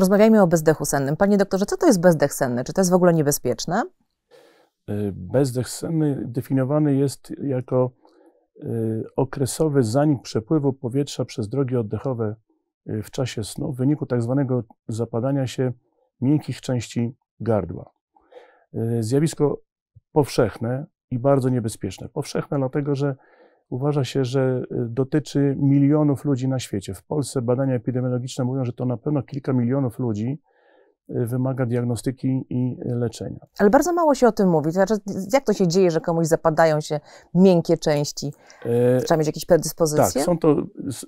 Rozmawiajmy o bezdechu sennym. Panie doktorze, co to jest bezdech senny? Czy to jest w ogóle niebezpieczne? E, bezdech senny definiowany jest jako e, okresowy zanik przepływu powietrza przez drogi oddechowe e, w czasie snu w wyniku tzw. Tak zapadania się miękkich części gardła. Zjawisko powszechne i bardzo niebezpieczne. Powszechne dlatego, że uważa się, że y, dotyczy milionów ludzi na świecie. W Polsce badania epidemiologiczne mówią, że to na pewno kilka milionów ludzi y, wymaga diagnostyki i leczenia. Ale bardzo mało się o tym mówi. znaczy, jak to się dzieje, że komuś zapadają się miękkie części? E, Trzeba mieć jakieś predyspozycje? Tak, są to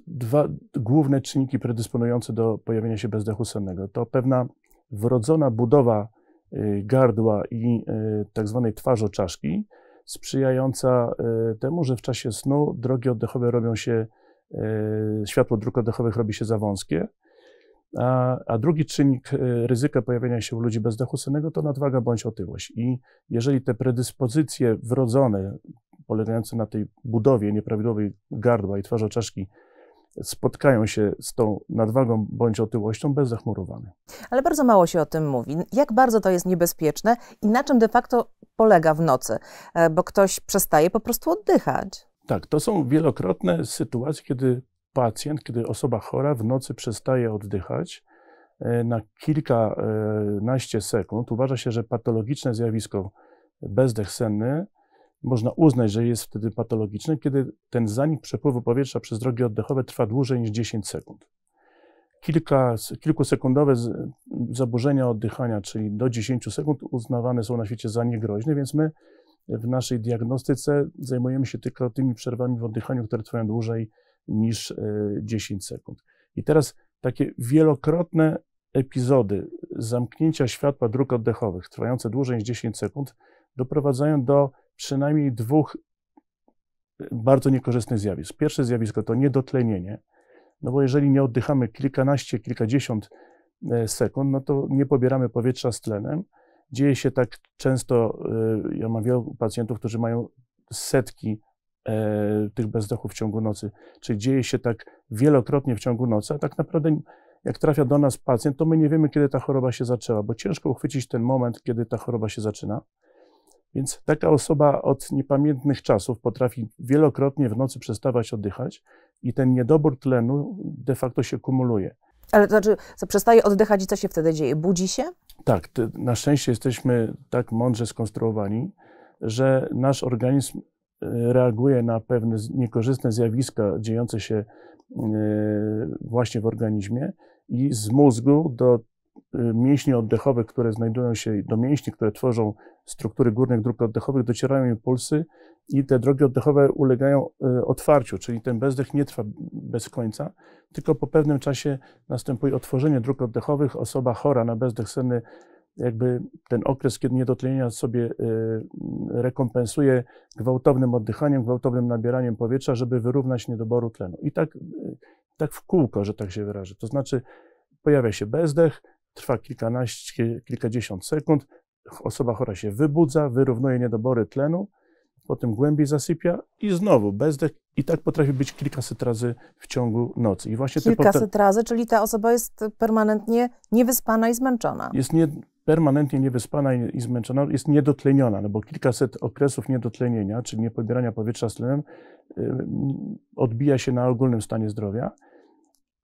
dwa główne czynniki predysponujące do pojawienia się bezdechu sennego. To pewna wrodzona budowa y, gardła i tak zwanej twarzy czaszki, sprzyjająca e, temu, że w czasie snu drogi oddechowe robią się, e, światło dróg oddechowych robi się za wąskie. A, a, drugi czynnik e, ryzyka pojawienia się u ludzi bez dachu sennego to nadwaga bądź otyłość. I jeżeli te predyspozycje wrodzone, polegające na tej budowie nieprawidłowej gardła i czaszki spotkają się z tą nadwagą bądź otyłością, bez zachmurowany. Ale bardzo mało się o tym mówi. Jak bardzo to jest niebezpieczne i na czym de facto polega w nocy, e, bo ktoś przestaje po prostu oddychać. Tak, to są wielokrotne sytuacje, kiedy pacjent, kiedy osoba chora w nocy przestaje oddychać e, na kilkanaście e, sekund. Uważa się, że patologiczne zjawisko bezdech senny można uznać, że jest wtedy patologiczne, kiedy ten zanik przepływu powietrza przez drogi oddechowe trwa dłużej niż 10 sekund. Kilka, kilkusekundowe zaburzenia oddychania, czyli do 10 sekund, uznawane są na świecie za niegroźne, więc my w naszej diagnostyce zajmujemy się tylko tymi przerwami w oddychaniu, które trwają dłużej niż 10 e, sekund. I teraz takie wielokrotne epizody zamknięcia światła dróg oddechowych, trwające dłużej niż 10 sekund, doprowadzają do przynajmniej dwóch e, bardzo niekorzystnych zjawisk. Pierwsze zjawisko to niedotlenienie, no bo jeżeli nie oddychamy kilkanaście, kilkadziesiąt e, sekund, no to nie pobieramy powietrza z tlenem. Dzieje się tak często, e, ja mam wielu pacjentów, którzy mają setki e, tych bezdechów w ciągu nocy. Czyli dzieje się tak wielokrotnie w ciągu nocy, a tak naprawdę jak trafia do nas pacjent, to my nie wiemy, kiedy ta choroba się zaczęła, bo ciężko uchwycić ten moment, kiedy ta choroba się zaczyna. Więc taka osoba od niepamiętnych czasów potrafi wielokrotnie w nocy przestawać oddychać, i ten niedobór tlenu de facto się kumuluje. Ale to znaczy, przestaje oddychać i co się wtedy dzieje? Budzi się? Tak, te, na szczęście jesteśmy tak mądrze skonstruowani, że nasz organizm e, reaguje na pewne niekorzystne zjawiska dziejące się e, właśnie w organizmie i z mózgu do mięśnie oddechowe, które znajdują się, do mięśni, które tworzą struktury górnych dróg oddechowych, docierają im pulsy i te drogi oddechowe ulegają e, otwarciu, czyli ten bezdech nie trwa bez końca, tylko po pewnym czasie następuje otworzenie dróg oddechowych. Osoba chora na bezdech senny jakby ten okres, kiedy niedotlenienia sobie e, rekompensuje gwałtownym oddychaniem, gwałtownym nabieraniem powietrza, żeby wyrównać niedoboru tlenu. I tak, e, tak w kółko, że tak się wyrażę. To znaczy pojawia się bezdech, trwa kilkanaście, kilkadziesiąt sekund. Osoba chora się wybudza, wyrównuje niedobory tlenu, potem głębiej zasypia i znowu bezdech. I tak potrafi być kilkaset razy w ciągu nocy. I właśnie kilkaset razy, czyli ta osoba jest permanentnie niewyspana i zmęczona. Jest nie, permanentnie niewyspana i, i zmęczona, jest niedotleniona, no bo kilkaset okresów niedotlenienia, czyli niepobierania powietrza z tlenem, y, odbija się na ogólnym stanie zdrowia.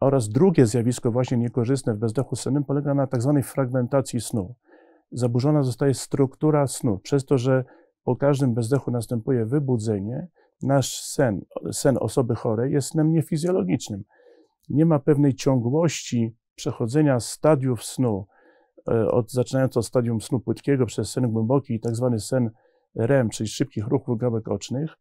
Oraz drugie zjawisko właśnie niekorzystne w bezdechu sennym polega na tzw. Tak fragmentacji snu. Zaburzona zostaje struktura snu, przez to, że po każdym bezdechu następuje wybudzenie, nasz sen, sen osoby chorej jest snem niefizjologicznym. Nie ma pewnej ciągłości przechodzenia stadiów snu, e, od, zaczynając od stadium snu płytkiego przez sen głęboki i tak zwany sen REM, czyli szybkich ruchów gałek ocznych.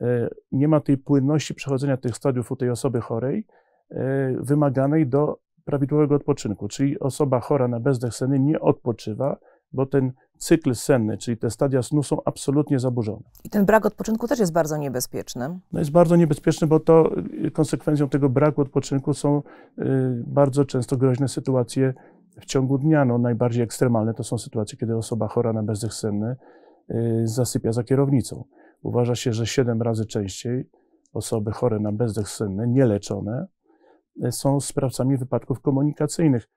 E, nie ma tej płynności przechodzenia tych stadiów u tej osoby chorej, E, wymaganej do prawidłowego odpoczynku, czyli osoba chora na bezdech senny nie odpoczywa, bo ten cykl senny, czyli te stadia snu są absolutnie zaburzone. I ten brak odpoczynku też jest bardzo niebezpieczny. No jest bardzo niebezpieczny, bo to y, konsekwencją tego braku odpoczynku są y, bardzo często groźne sytuacje w ciągu dnia. No, najbardziej ekstremalne to są sytuacje, kiedy osoba chora na bezdech senny y, zasypia za kierownicą. Uważa się, że siedem razy częściej osoby chore na bezdech senny, nieleczone, są sprawcami wypadków komunikacyjnych.